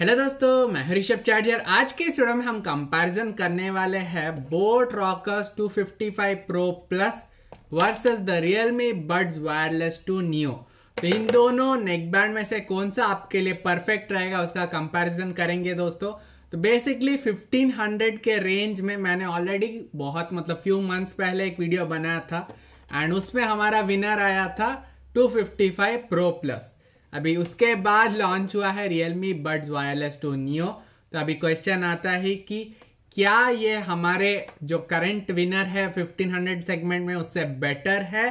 hello दोस्तों मैं Rishabh charger आज के इस वीडियो में हम कंपैरिजन करने वाले हैं boAt Rockers 255 pro Plus versus the Realme Buds Wireless two Neo तो इन दोनों नेक बैंड में से कौन सा आपके लिए परफेक्ट रहेगा उसका कंपैरिजन करेंगे दोस्तों तो बेसिकली 1500 के रेंज में मैंने ऑलरेडी बहुत मतलब फ्यू मंथ्स पहले एक वीडियो बनाया था एंड उसमें हमारा विनर आया था 255 प्रो प्लस अभी उसके बाद लॉन्च हुआ है Realme buds wireless two Neo तो अभी क्वेश्चन आता है कि क्या ये हमारे जो करंट विनर है 1500 सेगमेंट में उससे बेटर है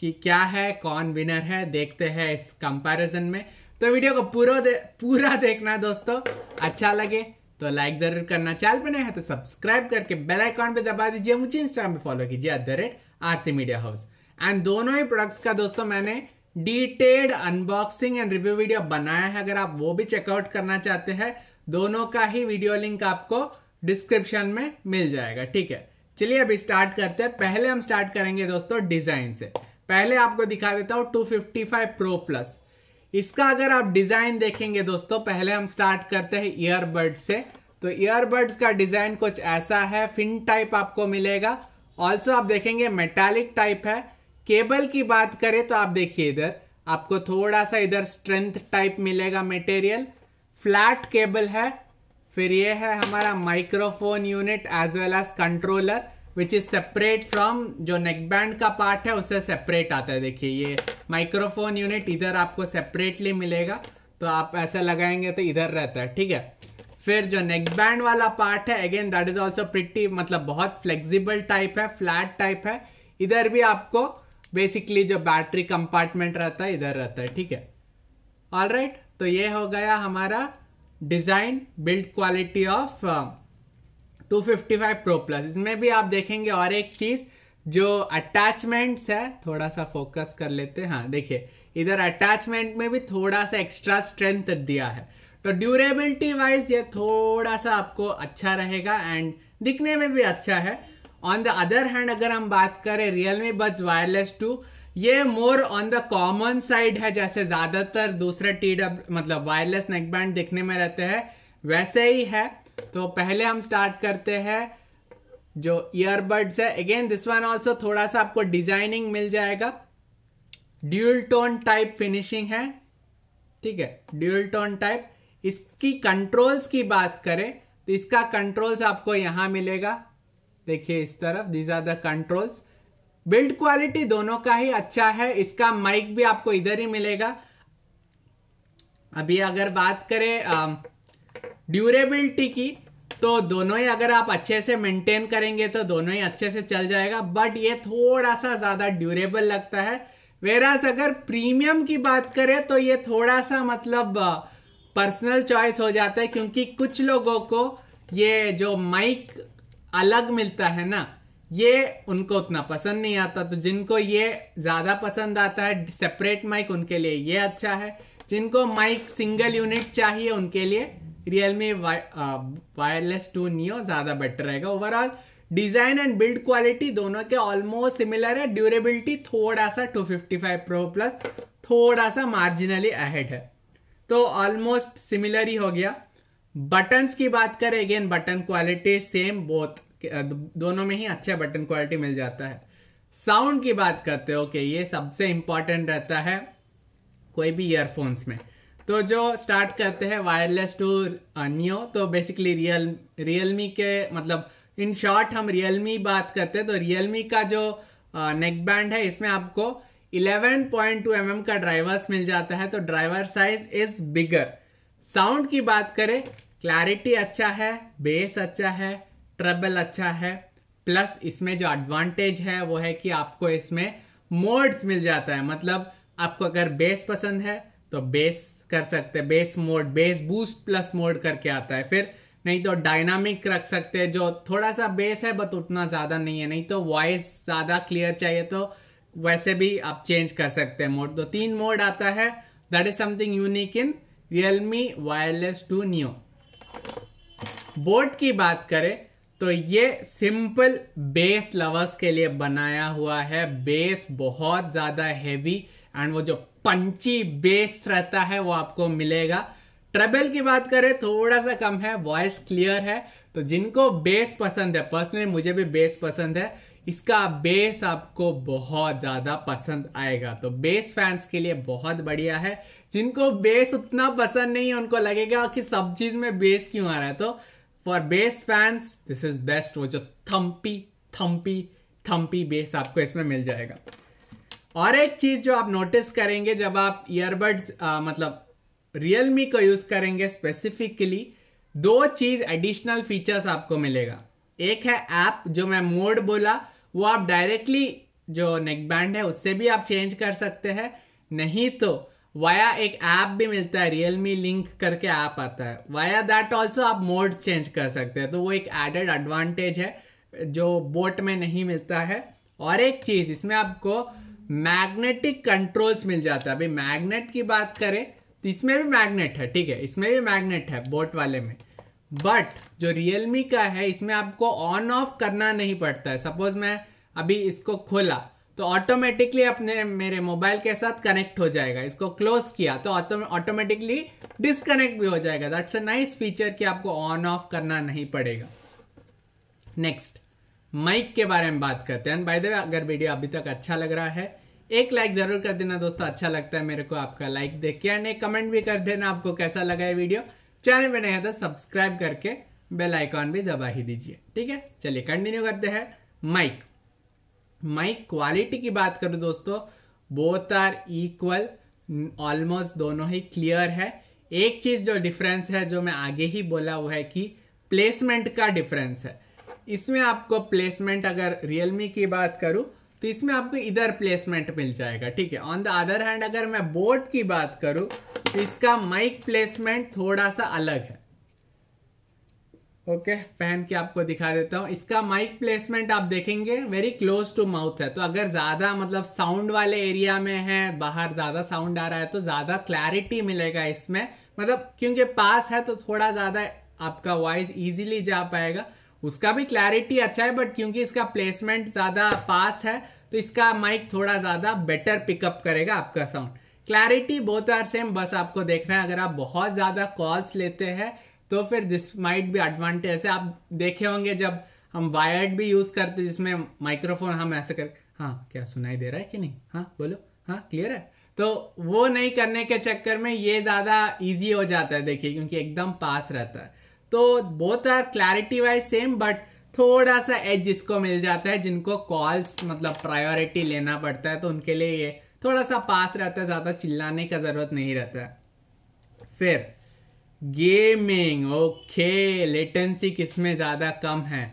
कि क्या है कौन विनर है देखते हैं इस कंपैरिजन में तो वीडियो को पूरा दे, पूरा देखना दोस्तों अच्छा लगे तो लाइक जरूर करना चैनल पर नए है तो सब्सक्राइब करके बेल आइकॉन पे दबा दीजिए मुझे इंस्टाग्राम पे फॉलो कीजिए at the rate RC media house and दोनों ही प्रोडक्ट्स का दोस्तों मैंने detailed unboxing and review video बनाया है अगर आप वो भी चेकआउट करना चाहते हैं दोनों का ही वीडियो लिंक आपको डिस्क्रिप्शन में मिल जाएगा ठीक है चलिए अभी स्टार्ट करते हैं पहले हम स्टार्ट करेंगे दोस्तों डिजाइन से पहले आपको दिखा देता हूं 255 प्रो प्लस इसका अगर आप डिजाइन देखेंगे दोस्तों पहले हम स्टार्ट करते हैं ईयरबड से तो ईयरबड्स का डिजाइन कुछ ऐसा है फिन टाइप आपको मिलेगा ऑल्सो आप देखेंगे मेटालिक टाइप है केबल की बात करें तो आप देखिए इधर आपको थोड़ा सा इधर स्ट्रेंथ टाइप मिलेगा मटेरियल फ्लैट केबल है फिर ये है हमारा microphone unit as well as controller which is separate from जो नेक बैंड का पार्ट है उससे सेपरेट आता है देखिए ये माइक्रोफोन यूनिट इधर आपको सेपरेटली मिलेगा तो आप ऐसा लगाएंगे तो इधर रहता है ठीक है फिर जो नेक बैंड वाला पार्ट है again that is also pretty मतलब बहुत फ्लेक्सिबल टाइप है फ्लैट टाइप है इधर भी आपको बेसिकली जो बैटरी कंपार्टमेंट रहता है इधर रहता है ठीक है ऑल राइट right, तो ये हो गया हमारा design build quality of 255 pro plus इसमें भी आप देखेंगे और एक चीज जो अटैचमेंट्स है थोड़ा सा फोकस कर लेते हैं हाँ देखिए इधर अटैचमेंट में भी थोड़ा सा एक्स्ट्रा स्ट्रेंथ दिया है तो ड्यूरेबिलिटी वाइज ये थोड़ा सा आपको अच्छा रहेगा एंड दिखने में भी अच्छा है ऑन द अदर हैंड अगर हम बात करें रियल मी वायरलेस टू ये more on the common side है जैसे ज्यादातर दूसरे टी मतलब वायरलेस नेकबैंड देखने में रहते हैं वैसे ही है तो पहले हम स्टार्ट करते हैं जो ईयरबड्स है अगेन दिस वन ऑल्सो थोड़ा सा आपको डिजाइनिंग मिल जाएगा ड्यूल टोन टाइप फिनिशिंग है ठीक है ड्यूल टोन टाइप इसकी कंट्रोल्स की बात करें तो इसका कंट्रोल्स आपको यहां मिलेगा देखिए इस तरफ these are the controls build quality दोनों का ही अच्छा है इसका माइक भी आपको इधर ही मिलेगा अभी अगर बात करें ड्यूरेबिलिटी की तो दोनों ही अगर आप अच्छे से मेंटेन करेंगे तो दोनों ही अच्छे से चल जाएगा बट ये थोड़ा सा ज़्यादा ड्यूरेबल लगता है वेराज अगर प्रीमियम की बात करें तो ये थोड़ा सा मतलब पर्सनल चॉइस हो जाता है क्योंकि कुछ लोगों को ये जो माइक अलग मिलता है ना ये उनको उतना पसंद नहीं आता तो जिनको ये ज्यादा पसंद आता है सेपरेट माइक उनके लिए ये अच्छा है जिनको माइक सिंगल यूनिट चाहिए उनके लिए रियलमी वायरलेस टू नियो ज्यादा बेटर रहेगा overall design and build quality दोनों के ऑलमोस्ट सिमिलर है ड्यूरेबिलिटी थोड़ा सा 255 प्रो प्लस थोड़ा सा मार्जिनली अहेड है तो ऑलमोस्ट सिमिलर ही हो गया बटन्स की बात करें again button quality same both दोनों में ही अच्छा बटन क्वालिटी मिल जाता है साउंड की बात करते हो कि ये सबसे इंपॉर्टेंट रहता है कोई भी ईयरफोन्स में तो जो स्टार्ट करते हैं वायरलेस टू न्यो तो बेसिकली रियल रियलमी के मतलब इन शॉर्ट हम रियलमी बात करते हैं तो रियलमी का जो नेक बैंड है इसमें आपको 11.2 पॉइंट mm का ड्राइवर्स मिल जाता है तो driver size is bigger sound की बात करें क्लैरिटी अच्छा है बेस अच्छा है ट्रेबल अच्छा है प्लस इसमें जो एडवांटेज है वो है कि आपको इसमें मोड्स मिल जाता है मतलब आपको अगर बेस पसंद है तो बेस कर सकते हैं bass mode bass boost plus mode करके आता है फिर नहीं तो डायनामिक रख सकते हैं जो थोड़ा सा बेस है बट उतना ज़्यादा नहीं है नहीं तो वॉइस ज़्यादा क्लियर चाहिए तो वैसे भी आप चेंज कर सकते हैं मोड तो तीन मोड आता है that is something unique in Realme wireless two Neo boAt की बात करें तो ये सिंपल बेस लवर्स के लिए बनाया हुआ है बेस बहुत ज्यादा हैवी एंड वो जो पंची बेस रहता है वो आपको मिलेगा ट्रेबल की बात करें थोड़ा सा कम है वॉइस क्लियर है तो जिनको बेस पसंद है पर्सनली मुझे भी बेस पसंद है इसका बेस आपको बहुत ज्यादा पसंद आएगा तो बेस फैंस के लिए बहुत बढ़िया है जिनको बेस उतना पसंद नहीं है उनको लगेगा कि सब चीज में बेस क्यों आ रहा है तो for bass fans this is best वो जो थम्पी थम्पी थम्पी बेस आपको इसमें मिल जाएगा और एक चीज जो आप नोटिस करेंगे जब आप ईयरबड्स मतलब रियलमी को यूज करेंगे स्पेसिफिकली दो चीज एडिशनल फीचर्स आपको मिलेगा एक है ऐप जो मैं मोड बोला वो आप डायरेक्टली जो नेक बैंड है उससे भी आप चेंज कर सकते हैं नहीं तो वाया एक ऐप भी मिलता है रियलमी लिंक करके ऐप आता है वाया दैट ऑल्सो आप मोड चेंज कर सकते हैं तो वो एक एडेड एडवांटेज है जो बोट में नहीं मिलता है और एक चीज इसमें आपको मैग्नेटिक कंट्रोल्स मिल जाता है अभी मैग्नेट की बात करें तो इसमें भी मैग्नेट है ठीक है इसमें भी मैग्नेट है बोट वाले में बट जो रियलमी का है इसमें आपको ऑन ऑफ करना नहीं पड़ता है सपोज मैं अभी इसको खोला तो ऑटोमेटिकली अपने मेरे मोबाइल के साथ कनेक्ट हो जाएगा इसको क्लोज किया तो ऑटोमेटिकली डिसकनेक्ट भी हो जाएगा दैट्स अ नाइस फीचर कि आपको ऑन ऑफ करना नहीं पड़ेगा नेक्स्ट माइक के बारे में बात करते हैं बाय द वे अगर वीडियो अभी तक अच्छा लग रहा है एक लाइक जरूर कर देना दोस्तों अच्छा लगता है मेरे को आपका लाइक देख के एंड एक कमेंट भी कर देना आपको कैसा लगा है वीडियो चैनल में नहीं है तो सब्सक्राइब करके बेल आइकॉन भी दबा ही दीजिए ठीक है चलिए कंटिन्यू करते हैं माइक माइक क्वालिटी की बात करूं दोस्तों बोथ आर इक्वल ऑलमोस्ट दोनों ही क्लियर है एक चीज जो डिफरेंस है जो मैं आगे ही बोला वो है कि प्लेसमेंट का डिफरेंस है इसमें आपको प्लेसमेंट अगर रियलमी की बात करूं तो इसमें आपको इधर प्लेसमेंट मिल जाएगा ठीक है ऑन द अदर हैंड अगर मैं बोर्ड की बात करूं तो इसका माइक प्लेसमेंट थोड़ा सा अलग है ओके पहन के आपको दिखा देता हूँ इसका माइक प्लेसमेंट आप देखेंगे वेरी क्लोज टू माउथ है तो अगर ज्यादा मतलब साउंड वाले एरिया में है बाहर ज्यादा साउंड आ रहा है तो ज्यादा क्लैरिटी मिलेगा इसमें मतलब क्योंकि पास है तो थोड़ा ज्यादा आपका वॉइस इजीली जा पाएगा उसका भी क्लैरिटी अच्छा है बट क्योंकि इसका प्लेसमेंट ज्यादा पास है तो इसका माइक थोड़ा ज्यादा बेटर पिकअप करेगा आपका साउंड क्लैरिटी बहुत आर सेम बस आपको देखना है अगर आप बहुत ज्यादा कॉल्स लेते हैं तो फिर दिस माइट भी एडवांटेज ऐसे आप देखे होंगे जब हम वायर्ड भी यूज करते जिसमें माइक्रोफोन हम ऐसे कर हाँ क्या सुनाई दे रहा है कि नहीं हाँ बोलो हाँ क्लियर है तो वो नहीं करने के चक्कर में ये ज्यादा इजी हो जाता है देखिए क्योंकि एकदम पास रहता है तो बहुत are clarity wise same but थोड़ा सा एज जिसको मिल जाता है जिनको कॉल्स मतलब प्रायोरिटी लेना पड़ता है तो उनके लिए ये थोड़ा सा पास रहता है ज्यादा चिल्लाने का जरूरत नहीं रहता है फिर गेमिंग ओके लेटेंसी किसमें ज्यादा कम है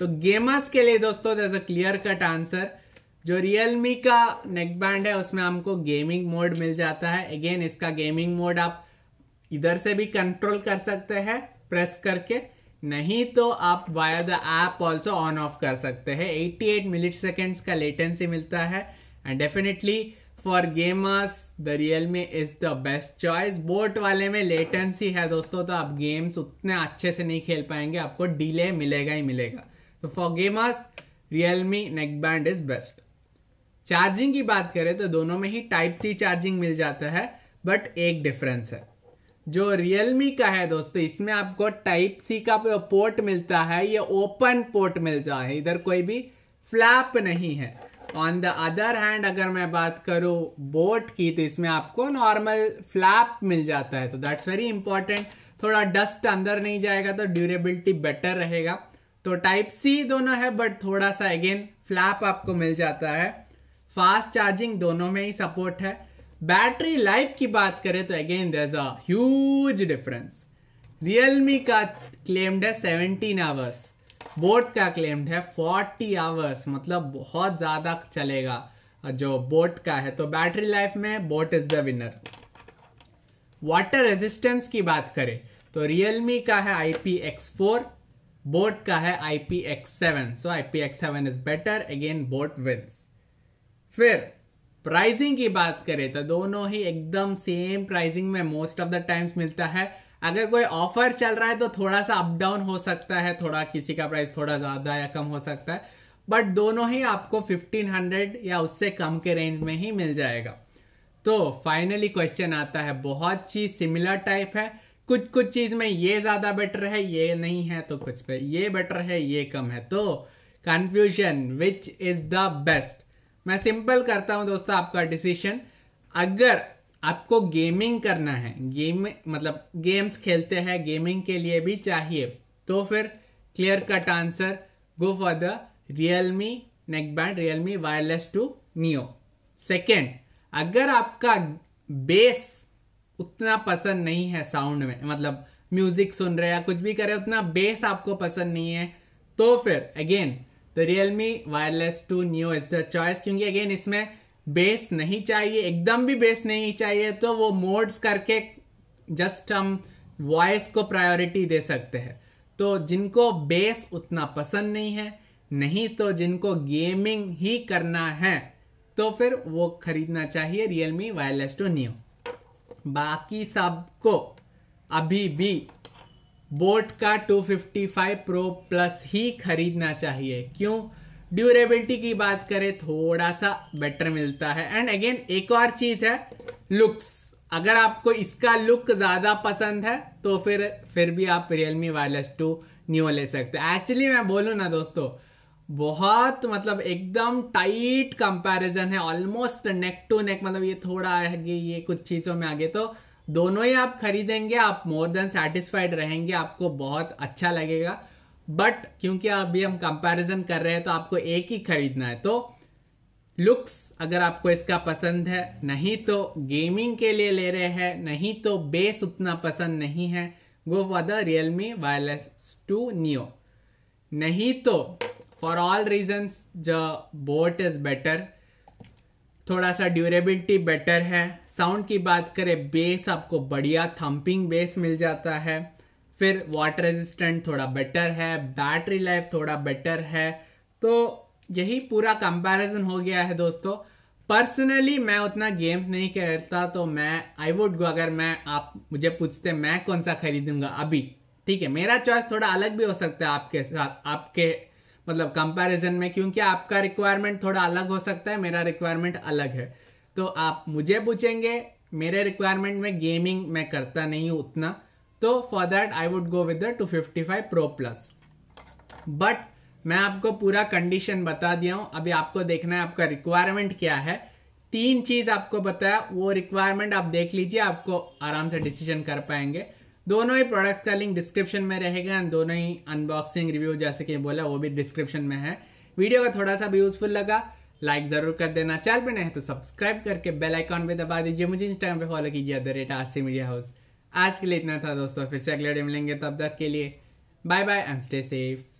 तो गेमर्स के लिए दोस्तों अ क्लियर कट आंसर जो रियलमी का नेकबैंड है उसमें हमको गेमिंग मोड मिल जाता है अगेन इसका गेमिंग मोड आप इधर से भी कंट्रोल कर सकते हैं प्रेस करके नहीं तो आप via the app also on off कर सकते हैं 88 एट सेकेंड्स का लेटेंसी मिलता है and definitely for gamers the Realme is the best choice boAt वाले में लेटेंसी है दोस्तों तो आप गेम्स उतने अच्छे से नहीं खेल पाएंगे आपको डिले मिलेगा ही मिलेगा तो for gamers Realme neck band is best charging की बात करें तो दोनों में ही टाइप सी चार्जिंग मिल जाता है बट एक डिफरेंस है जो रियलमी का है दोस्तों इसमें आपको टाइप सी का पोर्ट मिलता है ये ओपन पोर्ट मिलता है इधर कोई भी फ्लैप नहीं है ऑन द अदर हैंड अगर मैं बात करूं बोट की तो इसमें आपको नॉर्मल फ्लैप मिल जाता है तो दैट्स वेरी इंपॉर्टेंट थोड़ा डस्ट अंदर नहीं जाएगा तो ड्यूरेबिलिटी बेटर रहेगा तो टाइप सी दोनों है बट थोड़ा सा अगेन फ्लैप आपको मिल जाता है फास्ट चार्जिंग दोनों में ही सपोर्ट है बैटरी लाइफ की बात करें तो again there a huge difference Realme का क्लेम्ड है सेवनटीन आवर्स बोट का क्लेम्ड है फोर्टी आवर्स मतलब बहुत ज़्यादा चलेगा जो बोट का है तो बैटरी लाइफ में boAt is the winner water resistance की बात करें तो रियलमी का है आई एक्स फोर बोट का है I X seven so I X seven is better again boAt wins फिर प्राइसिंग की बात करें तो दोनों ही एकदम सेम प्राइसिंग में मोस्ट ऑफ द टाइम्स मिलता है अगर कोई ऑफर चल रहा है तो थोड़ा सा अप डाउन हो सकता है थोड़ा किसी का प्राइस थोड़ा ज्यादा या कम हो सकता है बट दोनों ही आपको 1500 या उससे कम के रेंज में ही मिल जाएगा तो फाइनली क्वेश्चन आता है बहुत चीज सिमिलर टाइप है कुछ कुछ चीज में ये ज्यादा बेटर है ये नहीं है तो कुछ पे ये बेटर है ये कम है तो confusion which is the best मैं सिंपल करता हूं दोस्तों आपका डिसीशन अगर आपको गेमिंग करना है गेम मतलब गेम्स खेलते हैं गेमिंग के लिए भी चाहिए तो फिर clear cut answer go for the Realme neck band Realme wireless two Neo second अगर आपका बेस उतना पसंद नहीं है साउंड में मतलब म्यूजिक सुन रहे या कुछ भी करे उतना बेस आपको पसंद नहीं है तो फिर again the Realme wireless two Neo is the choice क्योंकि अगेन इसमें बेस नहीं चाहिए एकदम भी बेस नहीं चाहिए तो वो मोड्स करके जस्ट हम वॉइस को प्रायोरिटी दे सकते हैं तो जिनको बेस उतना पसंद नहीं है नहीं तो जिनको गेमिंग ही करना है तो फिर वो खरीदना चाहिए मी वायरलेस टू न्यू बाकी सबको अभी भी बोट का 255 प्रो प्लस ही खरीदना चाहिए क्यों ड्यूरेबिलिटी की बात करें थोड़ा सा बेटर मिलता है एंड अगेन एक और चीज है लुक्स अगर आपको इसका लुक ज्यादा पसंद है तो फिर फिर भी आप रियलमी वायरलेस टू न्यू ले सकते हैं एक्चुअली मैं बोलू ना दोस्तों बहुत मतलब एकदम टाइट कंपैरिजन है ऑलमोस्ट नेक टू नेक मतलब ये थोड़ा आगे ये कुछ चीजों में आगे तो दोनों ही आप खरीदेंगे आप मोर देन सेटिस्फाइड रहेंगे आपको बहुत अच्छा लगेगा बट क्योंकि अभी हम कंपैरिजन कर रहे हैं तो आपको एक ही खरीदना है तो लुक्स अगर आपको इसका पसंद है नहीं तो गेमिंग के लिए ले रहे हैं नहीं तो बेस उतना पसंद नहीं है go for the Realme wireless two Neo नहीं तो for all reason the boAt is better थोड़ा सा ड्यूरेबिलिटी बेटर है साउंड की बात करें बेस आपको बढ़िया थम्पिंग बेस मिल जाता है फिर वाटर रेजिस्टेंट थोड़ा बेटर है बैटरी लाइफ थोड़ा बेटर है तो यही पूरा कंपैरिजन हो गया है दोस्तों पर्सनली मैं उतना गेम्स नहीं खेलता तो मैं आई वुड गो अगर मैं आप मुझे पूछते मैं कौन सा खरीदूंगा अभी ठीक है मेरा चॉइस थोड़ा अलग भी हो सकता है आपके साथ आपके मतलब कंपैरिजन में क्योंकि आपका रिक्वायरमेंट थोड़ा अलग हो सकता है मेरा रिक्वायरमेंट अलग है तो आप मुझे पूछेंगे मेरे रिक्वायरमेंट में गेमिंग मैं करता नहीं हूँ उतना तो for that I would go with fifty five pro plus but मैं आपको पूरा कंडीशन बता दिया हूं अभी आपको देखना है आपका रिक्वायरमेंट क्या है तीन चीज आपको बताया वो रिक्वायरमेंट आप देख लीजिए आपको आराम से डिसीजन कर पाएंगे दोनों ही प्रोडक्ट का लिंक डिस्क्रिप्शन में रहेगा एंड दोनों ही अनबॉक्सिंग रिव्यू जैसे कि बोला वो भी डिस्क्रिप्शन में है वीडियो का थोड़ा सा भी यूजफुल लगा लाइक जरूर कर देना चैनल पे नहीं तो सब्सक्राइब करके बेल आइकॉन पे दबा दीजिए मुझे इंस्टाग्राम पे फॉलो कीजिए the rate R media house आज के लिए इतना था दोस्तों फिर से अगले वीडियो मिलेंगे तब तक के लिए bye bye and stay safe